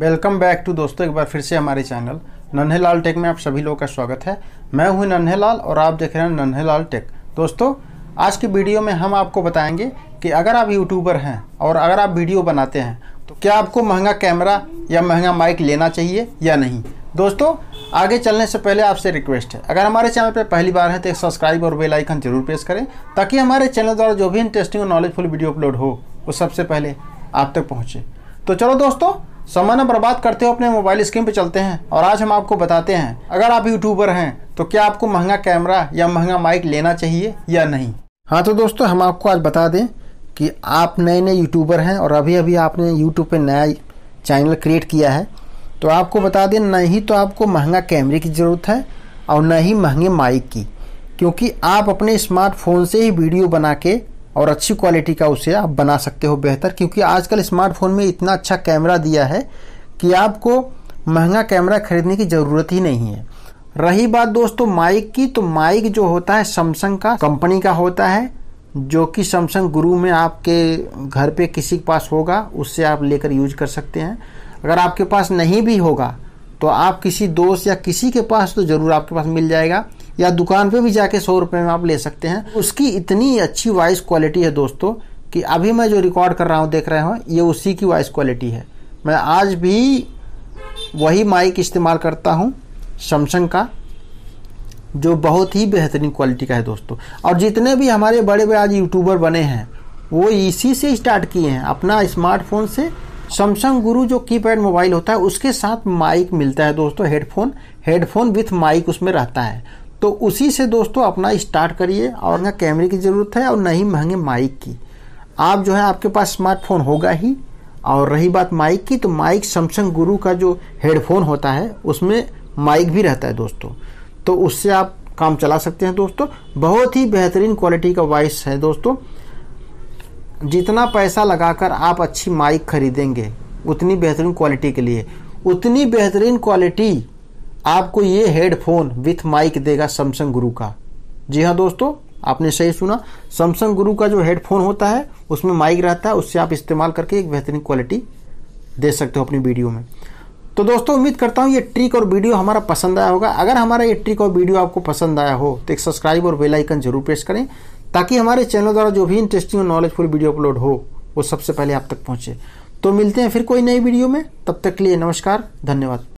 welcome back to दोस्तों एक बार फिर से हमारे चैनल लाल टेक में आप सभी लोगों का स्वागत है मैं हूं लाल और आप देख रहे हैं नन्हे लाल टेक दोस्तों आज की वीडियो में हम आपको बताएंगे कि अगर आप यूट्यूबर हैं और अगर आप वीडियो बनाते हैं तो क्या आपको महंगा कैमरा या महंगा माइक लेना चाहिए या नहीं दोस्तों आगे चलने से पहले आपसे रिक्वेस्ट है अगर हमारे चैनल पर पहली बार है तो एक सब्सक्राइब और बेल आइकन जरूर प्रेस करें ताकि हमारे चैनल द्वारा जो भी इंटरेस्टिंग और नॉलेजफुल वीडियो अपलोड हो वो सबसे पहले आप तक पहुँचे तो चलो दोस्तों समय बर्बाद करते हो अपने मोबाइल स्क्रीन पर चलते हैं और आज हम आपको बताते हैं अगर आप यूट्यूबर हैं तो क्या आपको महंगा कैमरा या महंगा माइक लेना चाहिए या नहीं हाँ तो दोस्तों हम आपको आज बता दें कि आप नए नए यूट्यूबर हैं और अभी अभी आपने यूट्यूब पर नया चैनल क्रिएट किया है तो आपको बता दें न ही तो आपको महंगा कैमरे की ज़रूरत है और न ही महंगे माइक की क्योंकि आप अपने स्मार्टफोन से ही वीडियो बना के और अच्छी क्वालिटी का उसे आप बना सकते हो बेहतर क्योंकि आजकल स्मार्टफोन में इतना अच्छा कैमरा दिया है कि आपको महंगा कैमरा खरीदने की ज़रूरत ही नहीं है रही बात दोस्तों माइक की तो माइक जो होता है सैमसंग का कंपनी का होता है जो कि सैमसंग गुरु में आपके घर पे किसी के पास होगा उससे आप लेकर यूज कर सकते हैं अगर आपके पास नहीं भी होगा तो आप किसी दोस्त या किसी के पास तो ज़रूर आपके पास मिल जाएगा या दुकान पे भी जाके सौ रुपये में आप ले सकते हैं उसकी इतनी अच्छी वॉइस क्वालिटी है दोस्तों कि अभी मैं जो रिकॉर्ड कर रहा हूँ देख रहे हो ये उसी की वॉइस क्वालिटी है मैं आज भी वही माइक इस्तेमाल करता हूँ सैमसंग का जो बहुत ही बेहतरीन क्वालिटी का है दोस्तों और जितने भी हमारे बड़े बड़े आज यूट्यूबर बने हैं वो इसी से स्टार्ट किए हैं अपना स्मार्टफोन से सैमसंग गुरु जो कीपैड मोबाइल होता है उसके साथ माइक मिलता है दोस्तों हेडफोन हेडफोन विथ माइक उसमें रहता है तो उसी से दोस्तों अपना स्टार्ट करिए और ना कैमरे की ज़रूरत है और ना ही महंगे माइक की आप जो है आपके पास स्मार्टफोन होगा ही और रही बात माइक की तो माइक सैमसंग गुरु का जो हेडफोन होता है उसमें माइक भी रहता है दोस्तों तो उससे आप काम चला सकते हैं दोस्तों बहुत ही बेहतरीन क्वालिटी का वॉइस है दोस्तों जितना पैसा लगाकर आप अच्छी माइक खरीदेंगे उतनी बेहतरीन क्वालिटी के लिए उतनी बेहतरीन क्वालिटी आपको ये हेडफोन विथ माइक देगा सैमसंग गुरु का जी हाँ दोस्तों आपने सही सुना सैमसंग गुरु का जो हेडफोन होता है उसमें माइक रहता है उससे आप इस्तेमाल करके एक बेहतरीन क्वालिटी दे सकते हो अपनी वीडियो में तो दोस्तों उम्मीद करता हूँ ये ट्रिक और वीडियो हमारा पसंद आया होगा अगर हमारा ये ट्रिक और वीडियो आपको पसंद आया हो तो एक सब्सक्राइब और बेल आइकन जरूर प्रेस करें ताकि हमारे चैनल द्वारा जो भी इंटरेस्टिंग और नॉलेजफुल वीडियो अपलोड हो वो सबसे पहले आप तक पहुँचे तो मिलते हैं फिर कोई नई वीडियो में तब तक के लिए नमस्कार धन्यवाद